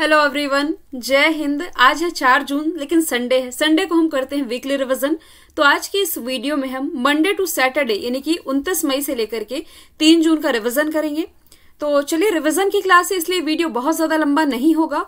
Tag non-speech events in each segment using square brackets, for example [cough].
hello everyone जय हिंद आज है चार जून लेकिन संडे है संडे को हम करते हैं वीकली रिवीजन तो आज की इस वीडियो में हम मंडे टू सैटरडे यानी कि 29 मई से लेकर के 3 जून का रिवीजन करेंगे तो चलिए रिवीजन की क्लास है इसलिए वीडियो बहुत ज्यादा लंबा नहीं होगा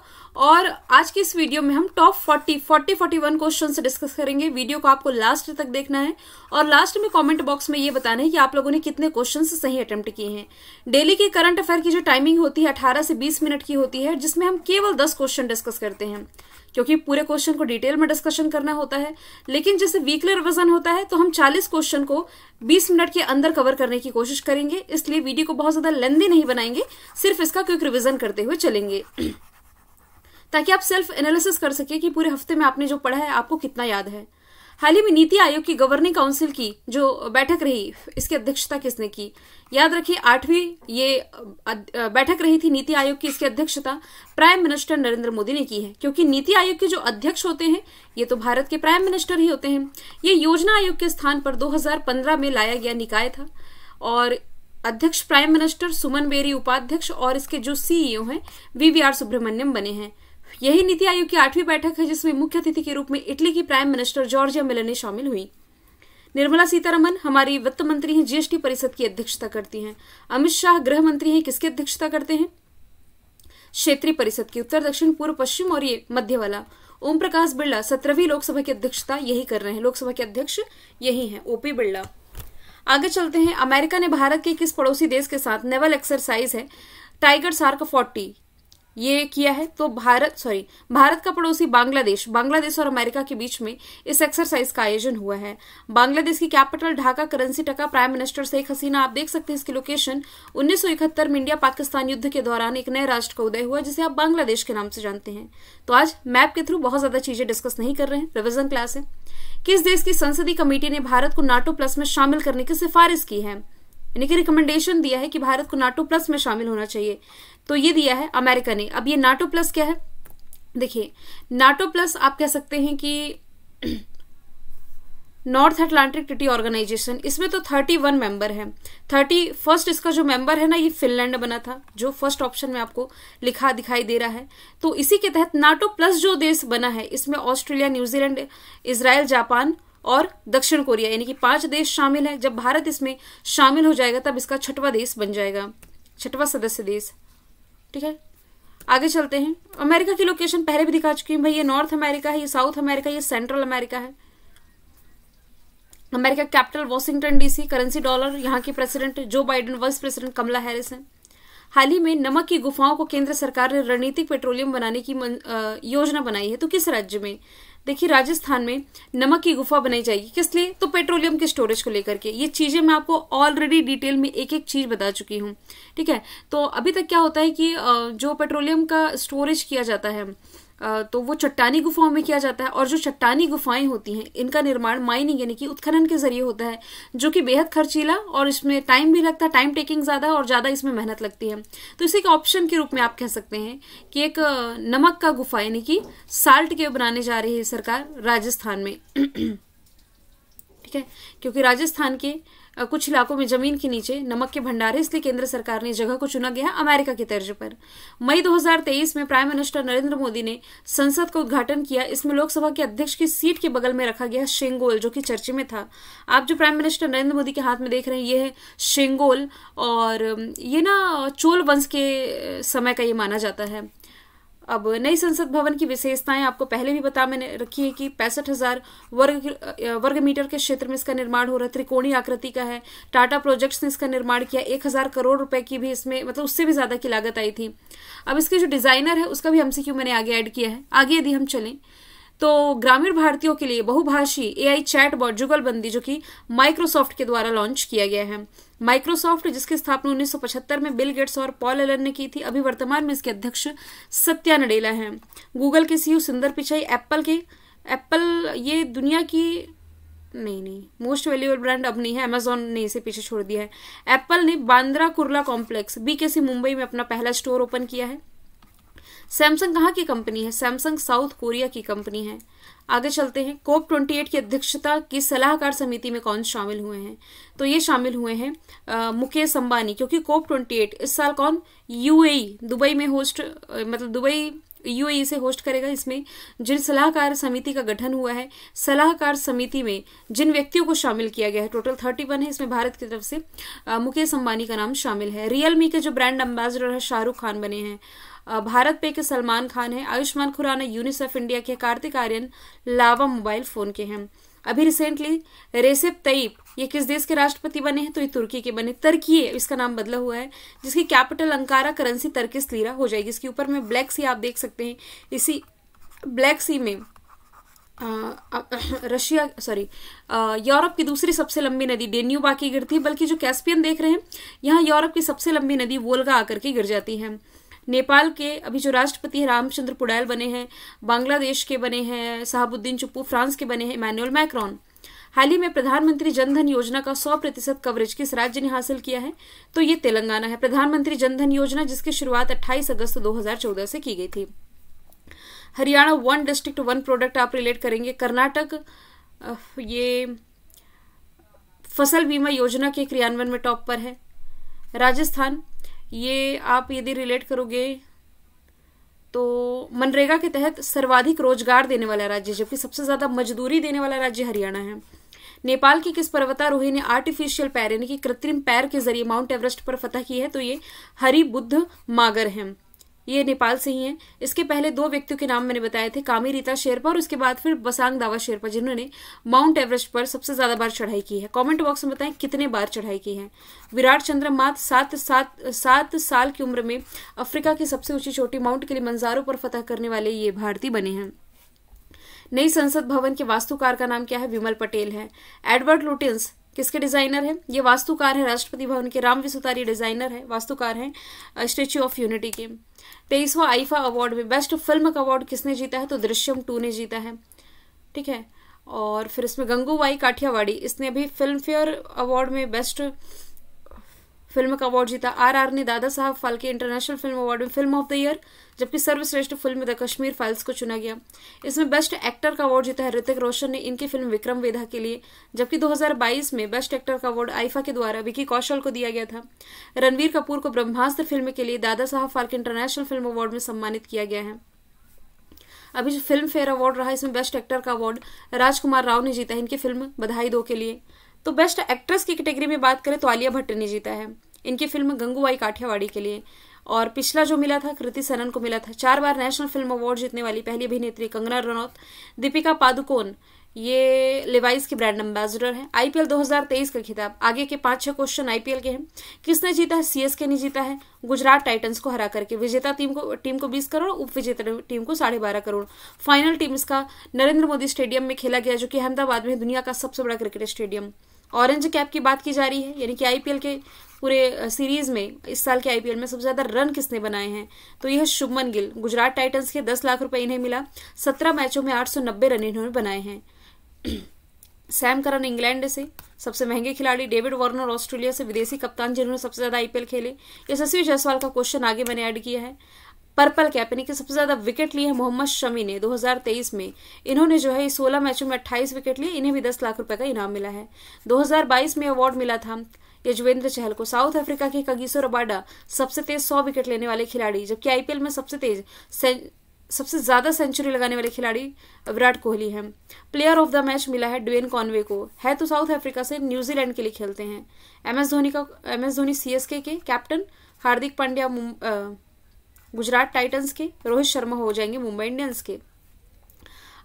और आज की इस वीडियो में हम टॉप 40 40 41 क्वेश्चन डिस्कस करेंगे वीडियो को आपको लास्ट तक देखना है और लास्ट में कमेंट बॉक्स में ये बताना है कि आप लोगों ने कितने क्वेश्चन सही अटेम्प्ट किए हैं डेली के करंट अफेयर की जो टाइमिंग होती है अठारह से बीस मिनट की होती है जिसमें हम केवल दस क्वेश्चन डिस्कस करते हैं क्योंकि पूरे क्वेश्चन को डिटेल में डिस्कशन करना होता है लेकिन जैसे वीकली रिविजन होता है तो हम 40 क्वेश्चन को 20 मिनट के अंदर कवर करने की कोशिश करेंगे इसलिए वीडियो को बहुत ज्यादा लेंदी नहीं बनाएंगे सिर्फ इसका क्विक रिविजन करते हुए चलेंगे [clears throat] ताकि आप सेल्फ एनालिसिस कर सके कि पूरे हफ्ते में आपने जो पढ़ा है आपको कितना याद है हाल ही में नीति आयोग की गवर्निंग काउंसिल की जो बैठक रही इसकी अध्यक्षता किसने की याद रखिए आठवीं ये बैठक रही थी नीति आयोग की इसकी अध्यक्षता प्राइम मिनिस्टर नरेंद्र मोदी ने की है क्योंकि नीति आयोग के जो अध्यक्ष होते हैं ये तो भारत के प्राइम मिनिस्टर ही होते हैं ये योजना आयोग के स्थान पर 2015 में लाया गया निकाय था और अध्यक्ष प्राइम मिनिस्टर सुमन बेरी उपाध्यक्ष और इसके जो सीईओ हैं वी सुब्रमण्यम बने हैं यही नीति आयोग की आठवीं बैठक है जिसमें मुख्य अतिथि के रूप में इटली की प्राइम मिनिस्टर जॉर्जिया मिलने शामिल हुई निर्मला सीतारमन हमारी वित्त मंत्री हैं जीएसटी परिषद की अध्यक्षता करती हैं अमित शाह गृह मंत्री हैं किसकी अध्यक्षता करते हैं क्षेत्रीय परिषद की उत्तर दक्षिण पूर्व पश्चिम और ये मध्य वाला ओम प्रकाश बिरला सत्रहवीं लोकसभा की अध्यक्षता यही कर रहे हैं लोकसभा के अध्यक्ष यही है ओपी बिरला आगे चलते हैं अमेरिका ने भारत के किस पड़ोसी देश के साथ नेवल एक्सरसाइज है टाइगर सार्क फोर्टी ये किया है तो भारत सॉरी भारत का पड़ोसी बांग्लादेश बांग्लादेश और अमेरिका के बीच में इस एक्सरसाइज का आयोजन हुआ है बांग्लादेश की capital Dhaka currency taka prime minister Sheikh Hasina आप देख सकते हैं इसकी लोकेशन उन्नीस में इंडिया पाकिस्तान युद्ध के दौरान एक नए राष्ट्र का उदय हुआ जिसे आप बांग्लादेश के नाम से जानते हैं तो आज मैप के थ्रू बहुत ज्यादा चीजें डिस्कस नहीं कर रहे हैं रिविजन क्लास है किस देश की संसदीय कमेटी ने भारत को नाटो प्लस में शामिल करने की सिफारिश की है रिकमेंडेशन दिया है कि भारत को नाटो प्लस में शामिल होना चाहिए तो ये दिया है अमेरिका ने अब ये नाटो प्लस क्या है देखिए नाटो प्लस आप कह सकते हैं कि नॉर्थ अटलांटिक ट्रिटी ऑर्गेनाइजेशन इसमें तो 31 मेंबर है थर्टी फर्स्ट इसका जो मेंबर है ना ये फिनलैंड बना था जो फर्स्ट ऑप्शन में आपको लिखा दिखाई दे रहा है तो इसी के तहत नाटो प्लस जो देश बना है इसमें ऑस्ट्रेलिया न्यूजीलैंड इसराइल जापान और दक्षिण कोरिया यानी कि पांच देश शामिल है जब भारत इसमें शामिल हो जाएगा तब इसका छठवा देश बन जाएगा छठवा सदस्य देश ठीक है आगे चलते हैं अमेरिका की लोकेशन पहले भी दिखा चुकी हूँ भाई ये नॉर्थ अमेरिका है ये साउथ अमेरिका ये सेंट्रल अमेरिका है America capital Washington DC currency dollar यहाँ के president Joe Biden vice president Kamala Harris हैं हाल ही में नमक की गुफाओं को केंद्र सरकार ने रणनीतिक पेट्रोलियम बनाने की मन, आ, योजना बनाई है तो किस राज्य में देखिए राजस्थान में नमक की गुफा बनाई जाएगी किस लिए तो पेट्रोलियम के स्टोरेज को लेकर के ये चीजें मैं आपको ऑलरेडी डिटेल में एक एक चीज बता चुकी हूँ ठीक है तो अभी तक क्या होता है कि जो पेट्रोलियम का स्टोरेज किया जाता है तो वो चट्टानी गुफाओं में किया जाता है और जो चट्टानी गुफाएं होती हैं इनका निर्माण माइनिंग यानी कि उत्खनन के जरिए होता है जो कि बेहद खर्चीला और इसमें टाइम भी लगता है टाइम टेकिंग ज़्यादा और ज़्यादा इसमें मेहनत लगती है तो इसे एक ऑप्शन के रूप में आप कह सकते हैं कि एक नमक का गुफा यानी कि साल्ट के बनाने जा रही है सरकार राजस्थान में [clears throat] ठीक है क्योंकि राजस्थान के कुछ इलाकों में जमीन के नीचे नमक के भंडार है इसलिए केंद्र सरकार ने जगह को चुना गया अमेरिका की तर्ज पर मई 2023 में प्राइम मिनिस्टर नरेंद्र मोदी ने संसद का उद्घाटन किया इसमें लोकसभा के अध्यक्ष की सीट के बगल में रखा गया शेंगोल जो कि चर्चे में था आप जो प्राइम मिनिस्टर नरेंद्र मोदी के हाथ में देख रहे हैं ये है शेंगोल और ये ना चोल वंश के समय का ये माना जाता है अब नई संसद भवन की विशेषताएं आपको पहले भी बता मैंने रखी है कि पैंसठ हजार वर्ग वर्ग मीटर के क्षेत्र में इसका निर्माण हो रहा है त्रिकोणीय आकृति का है टाटा प्रोजेक्ट्स ने इसका निर्माण किया एक हजार करोड़ रुपए की भी इसमें मतलब उससे भी ज्यादा की लागत आई थी अब इसके जो डिजाइनर है उसका भी हमसे क्यों मैंने आगे ऐड किया है आगे यदि हम चलें तो ग्रामीण भारतीयों के लिए बहुभाषी एआई बॉट जुगलबंदी जो कि माइक्रोसॉफ्ट के द्वारा लॉन्च किया गया है माइक्रोसॉफ्ट जिसकी स्थापना 1975 में बिल गेट्स और पॉल एलन ने की थी अभी वर्तमान में इसके अध्यक्ष सत्या नडेला हैं गूगल के सीईओ e सुंदर पिचाई एप्पल के एप्पल ये दुनिया की नहीं नहीं मोस्ट वैल्यूएबल ब्रांड अब नहीं है अमेजोन ने इसे पीछे छोड़ दिया है एप्पल ने बांद्रा कुर्ला कॉम्प्लेक्स बीकेसी मुंबई में अपना पहला स्टोर ओपन किया है सैमसंग कहाँ की कंपनी है सैमसंग साउथ कोरिया की कंपनी है आगे चलते हैं कोप ट्वेंटी की अध्यक्षता की सलाहकार समिति में कौन शामिल हुए हैं तो ये शामिल हुए हैं मुकेश अंबानी क्योंकि कोप ट्वेंटी इस साल कौन यूएई दुबई में होस्ट मतलब दुबई यूएई से होस्ट करेगा इसमें जिन सलाहकार समिति का गठन हुआ है सलाहकार समिति में जिन व्यक्तियों को शामिल किया गया है टोटल थर्टी वन है इसमें भारत की तरफ से मुकेश अंबानी का नाम शामिल है रियलमी के जो ब्रांड एम्बेसडर है शाहरुख खान बने हैं भारत पे के सलमान खान है आयुष्मान खुराना यूनिसेफ इंडिया के Kartik Aaryan Lava mobile phone के हैं अभी रिसेंटली रेसिप तईब ये किस देश के राष्ट्रपति बने हैं तो ये तुर्की के बने तर्की इसका नाम बदला हुआ है जिसकी capital Ankara currency Turkish lira हो जाएगी इसके ऊपर में ब्लैक सी आप देख सकते हैं इसी ब्लैक सी में रशिया सॉरी यूरोप की दूसरी सबसे लंबी नदी डेन्यूबा की गिरती है बल्कि जो कैस्पियन देख रहे हैं यहाँ यूरोप की सबसे लंबी नदी वोल्गा आकर के गिर जाती है नेपाल के अभी जो राष्ट्रपति रामचंद्र पुड़ैल बने हैं बांग्लादेश के बने हैं साहबुद्दीन चुप्पू फ्रांस के बने हैं इमैनुअल मैक्रॉन हाल ही में प्रधानमंत्री जनधन योजना का 100 प्रतिशत कवरेज किस राज्य ने हासिल किया है तो ये तेलंगाना है प्रधानमंत्री जनधन योजना जिसकी शुरुआत 28 अगस्त 2014 से की गई थी Haryana one district one product आप रिलेट करेंगे कर्नाटक ये फसल बीमा योजना के क्रियान्वयन में टॉप पर है राजस्थान ये आप यदि रिलेट करोगे तो मनरेगा के तहत सर्वाधिक रोजगार देने वाला राज्य जबकि सबसे ज्यादा मजदूरी देने वाला राज्य हरियाणा है नेपाल की किस पर्वतारोही ने आर्टिफिशियल पैर यानी कि कृत्रिम पैर के जरिए माउंट एवरेस्ट पर फतह की है तो ये हरि बुद्ध मागर हैं ये नेपाल से ही हैं इसके पहले दो व्यक्तियों के नाम मैंने बताए थे कामी रीता शेरपा और उसके बाद फिर बसांग दावा शेरपा जिन्होंने माउंट एवरेस्ट पर सबसे ज्यादा बार चढ़ाई की है कमेंट बॉक्स में बताएं कितने बार चढ़ाई की है विराट चंद्र मात सात सात सात साल की उम्र में अफ्रीका की सबसे ऊंची चोटी माउंट के लिए मंजारों पर फतह करने वाले ये भारतीय बने हैं नई संसद भवन के वास्तुकार का नाम क्या है विमल पटेल है एडवर्ड लुटिन्स किसके डिजाइनर हैं ये वास्तुकार है राष्ट्रपति भवन के राम विसुतारी डिजाइनर है वास्तुकार हैं स्टेच्यू ऑफ यूनिटी के तेईसवा आईफा अवार्ड में बेस्ट फिल्म का अवार्ड किसने जीता है तो दृश्यम टू ने जीता है ठीक है और फिर इसमें गंगूबाई काठियावाड़ी इसने भी फिल्म फेयर अवार्ड में बेस्ट फिल्म का अवार्ड जीता आर आर ने Dada Saheb Phalke international film award में फिल्म ऑफ द ईयर जबकि सर्वश्रेष्ठ फिल्म द कश्मीर फाइल्स को चुना गया इसमें बेस्ट एक्टर का अवार्ड जीता है ऋतिक रोशन ने इनकी फिल्म विक्रम वेधा के लिए जबकि 2022 में बेस्ट एक्टर का अवार्ड आईफा के द्वारा विकी कौशल को दिया गया था रणवीर कपूर को ब्रह्मास्त्र फिल्म के लिए दादा Saheb Phalke international film award में सम्मानित किया गया है अभी जो फिल्म फेयर अवार्ड रहा इसमें बेस्ट एक्टर का अवार्ड राजकुमार राव ने जीता है इनकी फिल्म बधाई दो के लिए तो बेस्ट एक्ट्रेस की कैटेगरी में बात करें तो आलिया भट्ट ने जीता है इनकी फिल्म गंगूबाई काठियावाड़ी के लिए और पिछला जो मिला था कृति सनन को मिला था चार बार नेशनल फिल्म अवार्ड जीतने वाली पहली अभिनेत्री कंगना रनौत दीपिका पादुकोण ये लिवाइस की ब्रांड एम्बेसडर है आईपीएल 2023 का खिताब आगे के पांच छह क्वेश्चन आईपीएल के हैं किसने जीता है सीएसके ने जीता है गुजरात टाइटंस को हरा करके विजेता टीम को टीम को 20 करोड़ उप विजेता टीम को साढ़े बारह करोड़ फाइनल टीम इसका नरेंद्र मोदी स्टेडियम में खेला गया जो कि अहमदाबाद में दुनिया का सबसे बड़ा क्रिकेट स्टेडियम ऑरेंज कैप की बात की जा रही है यानी कि आईपीएल के पूरे सीरीज में इस साल के आईपीएल में सबसे ज्यादा रन किसने बनाए हैं तो यह शुभमन गिल गुजरात टाइटंस के दस लाख रुपए इन्हें मिला सत्रह मैचों में आठ सौ नब्बे रन इन्होंने बनाए हैं [clears throat] सैम करन इंग्लैंड से सबसे महंगे खिलाड़ी डेविड वार्नर ऑस्ट्रेलिया से विदेशी कप्तान जिन्होंने सबसे ज्यादा आईपीएल खेले यशस्वी जायसवाल का क्वेश्चन आगे मैंने ऐड किया है पर्पल कैप यानी कि सबसे ज्यादा विकेट लिए हैं मोहम्मद शमी ने 2023 में इन्होंने जो है 16 मैचों में 28 विकेट लिए इन्हें भी 10 लाख रुपए का इनाम मिला है 2022 में अवार्ड मिला था यजुवेंद्र चहल को साउथ अफ्रीका के कगीसो रबाडा सबसे तेज सौ विकेट लेने वाले खिलाड़ी जबकि आईपीएल में सबसे तेज सबसे ज्यादा सेंचुरी लगाने वाले खिलाड़ी विराट कोहली हैं प्लेयर ऑफ द मैच मिला है ड्वेन कॉनवे को है तो साउथ अफ्रीका से न्यूजीलैंड के लिए खेलते हैं एमएस धोनी का एमएस धोनी सीएसके के कैप्टन हार्दिक पांड्या गुजरात टाइटंस के रोहित शर्मा हो जाएंगे मुंबई इंडियंस के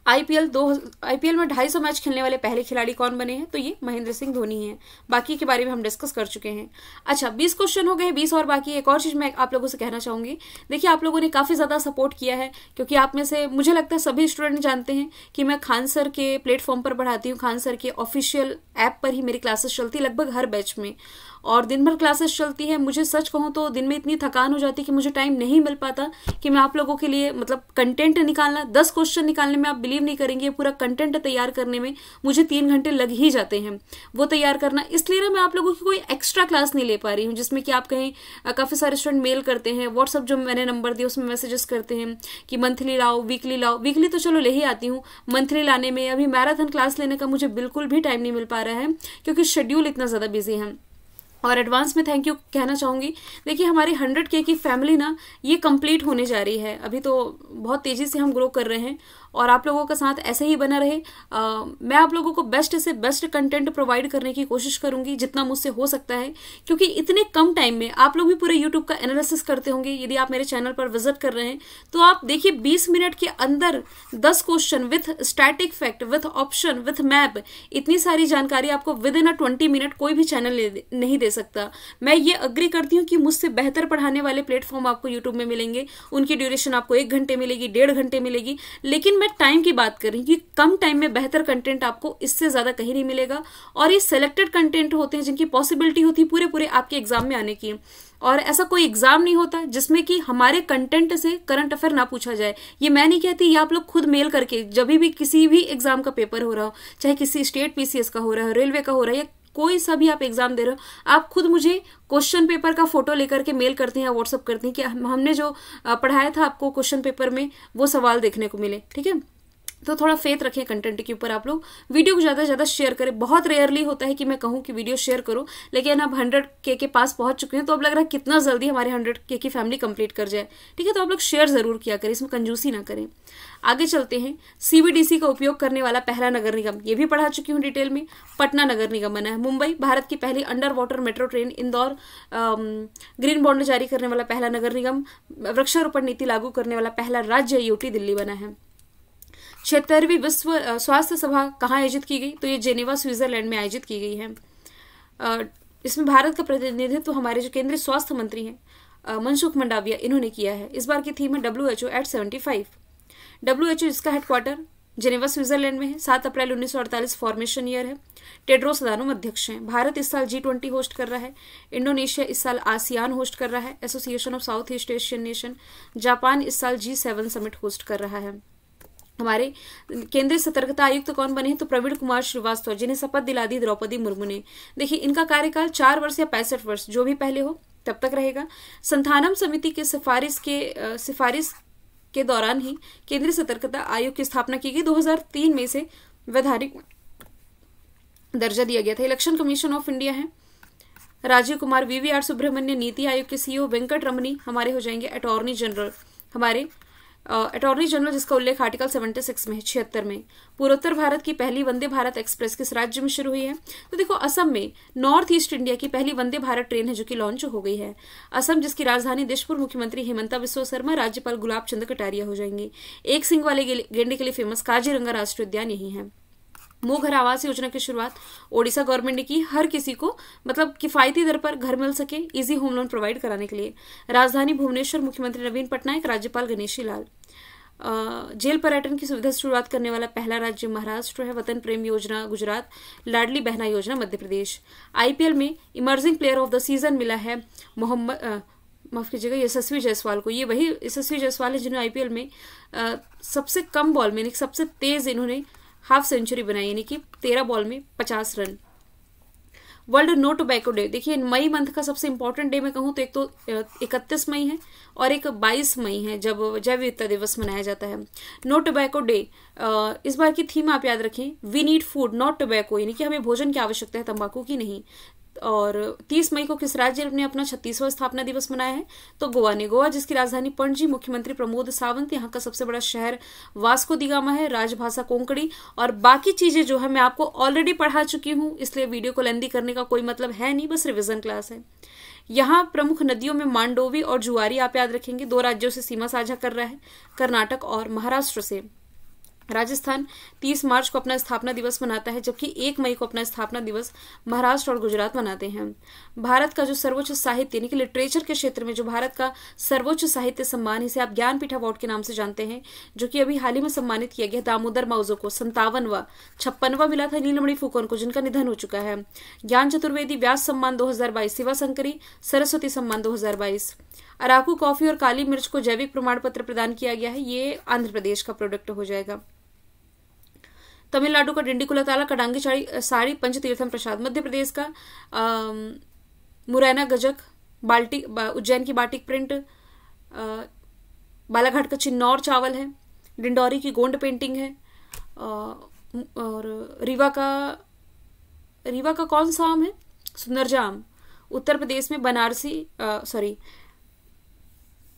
आईपीएल दो आईपीएल में ढाई मैच खेलने वाले पहले खिलाड़ी कौन बने हैं तो ये महेंद्र सिंह धोनी है बाकी के बारे में हम डिस्कस कर चुके हैं अच्छा 20 क्वेश्चन हो गए 20 और बाकी एक और चीज मैं आप लोगों से कहना चाहूंगी देखिए आप लोगों ने काफी ज्यादा सपोर्ट किया है क्योंकि आप में से मुझे लगता है सभी स्टूडेंट जानते हैं कि मैं खान सर के प्लेटफॉर्म पर पढ़ाती हूँ खान सर के ऑफिशियल ऐप पर ही मेरी क्लासेस चलती लगभग हर बैच में और दिन भर क्लासेस चलती है मुझे सच कहूँ तो दिन में इतनी थकान हो जाती है कि मुझे टाइम नहीं मिल पाता कि मैं आप लोगों के लिए मतलब कंटेंट निकालना दस क्वेश्चन निकालने में आप बिलीव नहीं करेंगे पूरा कंटेंट तैयार करने में मुझे तीन घंटे लग ही जाते हैं वो तैयार करना इसलिए ना मैं आप लोगों की कोई एक्स्ट्रा क्लास नहीं ले पा रही हूँ जिसमें कि आप कहीं काफ़ी सारे स्टूडेंट मेल करते हैं व्हाट्सअप जो मैंने नंबर दिया उसमें मैसेजेस करते हैं कि मंथली लाओ वीकली लाओ वीकली तो चलो ले ही आती हूँ मंथली लाने में अभी मैराथन क्लास लेने का मुझे बिल्कुल भी टाइम नहीं मिल पा रहा है क्योंकि शेड्यूल इतना ज़्यादा बिजी है और एडवांस में थैंक यू कहना चाहूँगी देखिए हमारी हंड्रेड के की फैमिली ना ये कंप्लीट होने जा रही है अभी तो बहुत तेज़ी से हम ग्रो कर रहे हैं और आप लोगों के साथ ऐसे ही बना रहे आ, मैं आप लोगों को बेस्ट से बेस्ट कंटेंट प्रोवाइड करने की कोशिश करूंगी जितना मुझसे हो सकता है क्योंकि इतने कम टाइम में आप लोग भी पूरे यूट्यूब का एनालिसिस करते होंगे यदि आप मेरे चैनल पर विजिट कर रहे हैं तो आप देखिए बीस मिनट के अंदर दस question with static fact with option with map इतनी सारी जानकारी आपको within a twenty minute कोई भी चैनल नहीं दे सकता मैं ये अग्री करती हूँ कि मुझसे बेहतर पढ़ाने वाले प्लेटफॉर्म आपको यूट्यूब में मिलेंगे उनकी ड्यूरेशन आपको एक घंटे मिलेगी डेढ़ घंटे मिलेगी लेकिन मैं टाइम की बात कर रही हूँ कि कम टाइम में बेहतर कंटेंट आपको इससे ज़्यादा कहीं नहीं मिलेगा और ये सिलेक्टेड कंटेंट होते हैं जिनकी पॉसिबिलिटी होती है पूरे पूरे आपके एग्जाम में आने की और ऐसा कोई एग्जाम नहीं होता जिसमें कि हमारे कंटेंट से करंट अफेयर ना पूछा जाए ये मैं नहीं कहती ये आप लोग खुद मेल करके जब भी किसी भी एग्जाम का पेपर हो रहा हो चाहे किसी स्टेट पीसीएस का हो रहा हो रेलवे का हो रहा है या कोई सा भी आप एग्जाम दे रहे हो आप खुद मुझे क्वेश्चन पेपर का फोटो लेकर के मेल करते हैं व्हाट्सअप करते हैं कि हमने जो पढ़ाया था आपको क्वेश्चन पेपर में वो सवाल देखने को मिले ठीक है तो थोड़ा फेथ रखें कंटेंट के ऊपर आप लोग वीडियो को ज़्यादा से ज़्यादा शेयर करें बहुत रेयरली होता है कि मैं कहूँ कि वीडियो शेयर करो लेकिन अब हंड्रेड के के पास पहुंच चुके हैं तो अब लग रहा है कितना जल्दी हमारे हंड्रेड के की फैमिली कंप्लीट कर जाए ठीक है तो आप लोग शेयर ज़रूर किया करें इसमें कंजूसी ना करें आगे चलते हैं सीबीडीसी का उपयोग करने वाला पहला नगर निगम ये भी पढ़ा चुकी हूँ डिटेल में पटना नगर निगम बना है मुंबई भारत की पहली under water metro train Indore green bond जारी करने वाला पहला नगर निगम वृक्षारोपण नीति लागू करने वाला पहला राज्य यूटी दिल्ली बना है छिहत्तरवीं विश्व स्वास्थ्य सभा कहाँ आयोजित की गई तो ये जेनेवा स्विट्जरलैंड में आयोजित की गई है इसमें भारत का प्रतिनिधित्व हमारे जो केंद्रीय स्वास्थ्य मंत्री हैं मनसुख मंडाविया इन्होंने किया है इस बार की थीम है W H O eight seventy five W H O इसका हेडक्वार्टर जेनेवा स्विट्जरलैंड में है सात अप्रैल उन्नीस सौ अड़तालीस फॉर्मेशन ईयर है टेड्रोस अदानोम अध्यक्ष हैं भारत इस साल जी ट्वेंटी होस्ट कर रहा है इंडोनेशिया इस साल आसियान होस्ट कर रहा है association of south east Asian nation Japan इस साल जी सेवन समिट होस्ट कर रहा है हमारे केंद्रीय सतर्कता आयुक्त तो कौन बने हैं तो प्रवीण कुमार श्रीवास्तव जिन्हें शपथ दिला दी द्रौपदी मुर्मू ने देखिए इनका कार्यकाल चार वर्ष या पैंसठ वर्ष जो भी पहले हो तब तक रहेगा संथानम समिति के सिफारिश के सिफारिश के दौरान ही केंद्रीय सतर्कता आयोग की स्थापना की गई 2003 में से वैधानिक दर्जा दिया गया था इलेक्शन कमीशन ऑफ इंडिया है राजीव कुमार वीवीआर सुब्रमण्य नीति आयोग के सीईओ वेंकट रमनी हमारे हो जाएंगे अटॉर्नी जनरल हमारे अटॉर्नी जनरल जिसका उल्लेख आर्टिकल 76 में छिहत्तर में पूर्वोत्तर भारत की पहली वंदे भारत एक्सप्रेस किस राज्य में शुरू हुई है तो देखो असम में नॉर्थ ईस्ट इंडिया की पहली वंदे भारत ट्रेन है जो कि लॉन्च हो गई है असम जिसकी राजधानी देशपुर मुख्यमंत्री हेमंता विश्व शर्मा राज्यपाल गुलाब चंद कटारिया हो जाएंगे एक सिंह वाले गेंडे के लिए फेमस काजीरंगा राष्ट्रीय उद्यान यही है मो घर आवास योजना की शुरुआत ओडिशा गवर्नमेंट ने की हर किसी को मतलब किफायती दर पर घर मिल सके इजी होम लोन प्रोवाइड कराने के लिए राजधानी भुवनेश्वर मुख्यमंत्री नवीन पटनायक राज्यपाल गणेशी लाल जेल पर्यटन की सुविधा शुरुआत करने वाला पहला राज्य महाराष्ट्र है वतन प्रेम योजना गुजरात लाडली बहना योजना मध्य प्रदेश आईपीएल में emerging player of the season मिला है मोहम्मद माफ कीजिएगा यशस्वी जायसवाल को ये वही यशस्वी जायसवाल है जिन्होंने आईपीएल में आ, सबसे कम बॉल में सबसे तेज इन्होंने हाफ सेंचुरी बनाई यानी कि तेरह बॉल में पचास run world no tobacco day देखिए मई मंथ का सबसे इम्पोर्टेंट डे मैं कहूँ तो एक तो इकतीस मई है और एक बाईस मई है जब जैव विविधता दिवस मनाया जाता है नो टोबैको डे इस बार की थीम आप याद रखें we need food not tobacco यानी कि हमें भोजन की आवश्यकता है तंबाकू की नहीं और 30 मई को किस राज्य ने अपना छत्तीसवां स्थापना दिवस मनाया है तो गोवा ने गोवा जिसकी राजधानी पणजी मुख्यमंत्री प्रमोद सावंत यहाँ का सबसे बड़ा शहर वास्को दिगामा है राजभाषा कोंकणी और बाकी चीजें जो है मैं आपको ऑलरेडी पढ़ा चुकी हूँ इसलिए वीडियो को लेंदी करने का कोई मतलब है नहीं बस रिविजन क्लास है यहाँ प्रमुख नदियों में मांडोवी और जुआरी आप याद रखेंगे दो राज्यों से सीमा साझा कर रहा है कर्नाटक और महाराष्ट्र से राजस्थान 30 मार्च को अपना स्थापना दिवस मनाता है जबकि 1 मई को अपना स्थापना दिवस महाराष्ट्र और गुजरात मनाते हैं भारत का जो सर्वोच्च साहित्य यानी कि लिटरेचर के क्षेत्र में जो भारत का सर्वोच्च साहित्य सम्मान इसे आप ज्ञानपीठ अवार्ड के नाम से जानते हैं जो कि अभी हाल ही में सम्मानित किया गया दामोदर माउजो को संतावनवा छप्पनवा मिला था नीलमणि फुकन को जिनका निधन हो चुका है ज्ञान चतुर्वेदी व्यास सम्मान दो हजार बाईस सरस्वती सम्मान दो हजार बाईस अराकू कॉफी और काली मिर्च को जैविक प्रमाण पत्र प्रदान किया गया है ये आंध्र प्रदेश का प्रोडक्ट हो जाएगा तमिलनाडु का ताला कडांगी साड़ी पंचतीर्थम प्रसाद मध्य प्रदेश का मुरैना गजक बाल्टी बा, उज्जैन की बाटिक प्रिंट बालाघाट का चिन्नौर चावल है डिंडौरी की गोंड पेंटिंग है आ, और रीवा का रीवा का कौन सा आम है सुंदरजा आम उत्तर प्रदेश में बनारसी सॉरी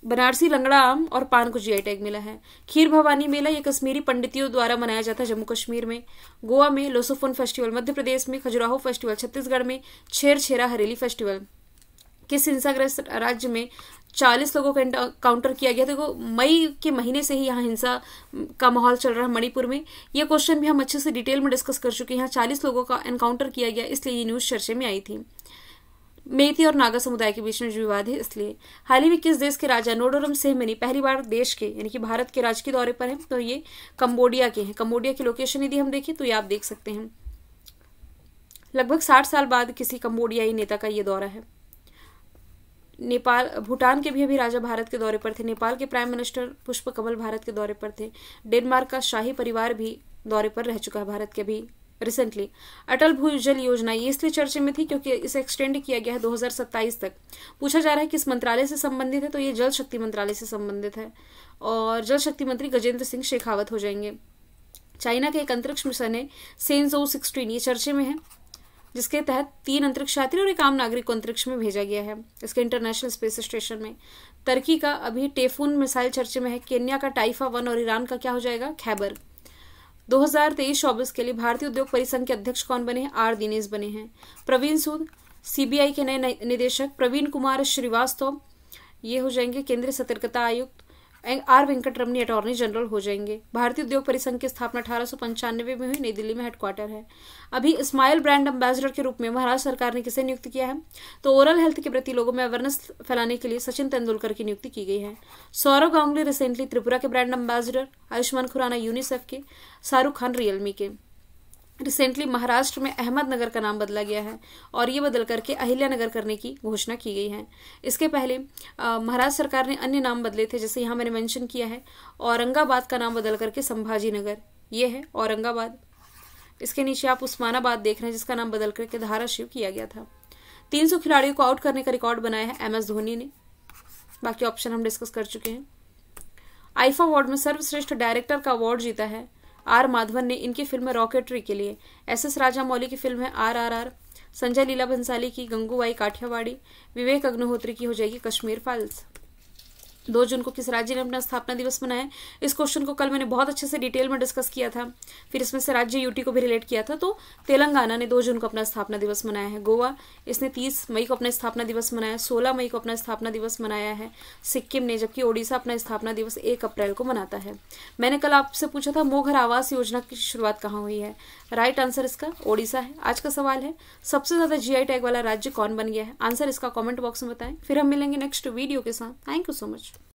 बनारसी लंगड़ा आम और पान को जीआई टैग मिला है खीर भवानी मेला ये कश्मीरी पंडितियों द्वारा मनाया जाता है जम्मू कश्मीर में गोवा में लोसोफोन फेस्टिवल मध्य प्रदेश में खजुराहो फेस्टिवल छत्तीसगढ़ में छेर छेरा हरेली फेस्टिवल किस हिंसाग्रस्त राज्य में चालीस लोगों का काउंटर किया गया देखो मई के महीने से ही यहाँ हिंसा का माहौल चल रहा है मणिपुर में ये क्वेश्चन भी हम अच्छे से डिटेल में डिस्कस कर चुके हैं यहाँ चालीस लोगों का एनकाउंटर किया गया इसलिए ये न्यूज़ चर्चे में आई थी मेथी और नागा समुदाय के बीच में जो विवाद है इसलिए हाल ही में किस देश के राजा नोडोरम मनी पहली बार देश के यानी कि भारत के राजकीय दौरे पर है तो ये कम्बोडिया के हैं कम्बोडिया की लोकेशन यदि हम देखें तो ये आप देख सकते हैं लगभग साठ साल बाद किसी कम्बोडियाई नेता का ये दौरा है नेपाल भूटान के भी अभी राजा भारत के दौरे पर थे नेपाल के प्राइम मिनिस्टर पुष्प कमल भारत के दौरे पर थे डेनमार्क का शाही परिवार भी दौरे पर रह चुका है भारत के भी रिसेंटली अटल भूजल योजना ये इसलिए चर्चे में थी क्योंकि इसे एक्सटेंड किया गया है 2027 तक पूछा जा रहा है किस मंत्रालय से संबंधित है तो ये जल शक्ति मंत्रालय से संबंधित है और जल शक्ति मंत्री गजेंद्र सिंह शेखावत हो जाएंगे चाइना के एक अंतरिक्ष मिशन है सेंसो सिक्सटीन ये चर्चे में है जिसके तहत तीन अंतरिक्ष यात्री और एक आम नागरिक को अंतरिक्ष में भेजा गया है इसके इंटरनेशनल स्पेस स्टेशन में तर्की का अभी टेफून मिसाइल चर्चे में है केन्या का टाइफा वन और ईरान का क्या हो जाएगा खैबर 2023-24 के लिए भारतीय उद्योग परिसंघ के अध्यक्ष कौन बने हैं आर दिनेश बने हैं प्रवीण सूद सीबीआई के नए निदेशक प्रवीण कुमार श्रीवास्तव ये हो जाएंगे केंद्रीय सतर्कता आयुक्त आर वेंकटरमनी अटॉर्नी जनरल हो जाएंगे भारतीय उद्योग परिसंघ की स्थापना अठारह में हुई नई दिल्ली में हेडक्वार्टर है अभी स्माइल ब्रांड एम्बेसडर के रूप में महाराष्ट्र सरकार ने किसे नियुक्त किया है तो ओरल हेल्थ के प्रति लोगों में अवेयरनेस फैलाने के लिए सचिन तेंदुलकर की नियुक्ति की गई है सौरव गांगुली रिसेंटली त्रिपुरा के brand ambassador Ayushmann Khurana UNICEF के शाहरुख खान रियलमी के रिसेंटली महाराष्ट्र में अहमदनगर का नाम बदला गया है और ये बदल करके अहिल्यानगर करने की घोषणा की गई है इसके पहले महाराष्ट्र सरकार ने अन्य नाम बदले थे जैसे यहाँ मैंने मेंशन किया है औरंगाबाद का नाम बदल करके संभाजी नगर ये है औरंगाबाद इसके नीचे आप उस्मानाबाद देख रहे हैं जिसका नाम बदल करके धाराशिव किया गया था 300 खिलाड़ियों को आउट करने का रिकॉर्ड बनाया है एम एस धोनी ने बाकी ऑप्शन हम डिस्कस कर चुके हैं आईफा अवार्ड में सर्वश्रेष्ठ डायरेक्टर का अवार्ड जीता है आर माधवन ने इनकी फिल्म रॉकेटरी के लिए एस एस राजा मौली की फिल्म है R R R Sanjay Leela Bhansali की गंगूबाई काठियावाड़ी विवेक अग्निहोत्री की हो जाएगी कश्मीर फाइल्स दो जून को किस राज्य ने अपना स्थापना दिवस मनाया इस क्वेश्चन को कल मैंने बहुत अच्छे से डिटेल में डिस्कस किया था फिर इसमें से राज्य यूटी को भी रिलेट किया था तो तेलंगाना ने दो जून को अपना स्थापना दिवस मनाया है गोवा इसने तीस मई को अपना स्थापना दिवस मनाया सोलह मई को अपना स्थापना दिवस मनाया है सिक्किम ने जबकि ओडिशा अपना स्थापना दिवस एक अप्रैल को मनाता है मैंने कल आपसे पूछा था मोघर आवास योजना की शुरुआत कहाँ हुई है राइट आंसर इसका ओडिशा है आज का सवाल है सबसे ज्यादा जीआई टैग वाला राज्य कौन बन गया है आंसर इसका कमेंट बॉक्स में बताएं फिर हम मिलेंगे नेक्स्ट वीडियो के साथ थैंक यू सो मच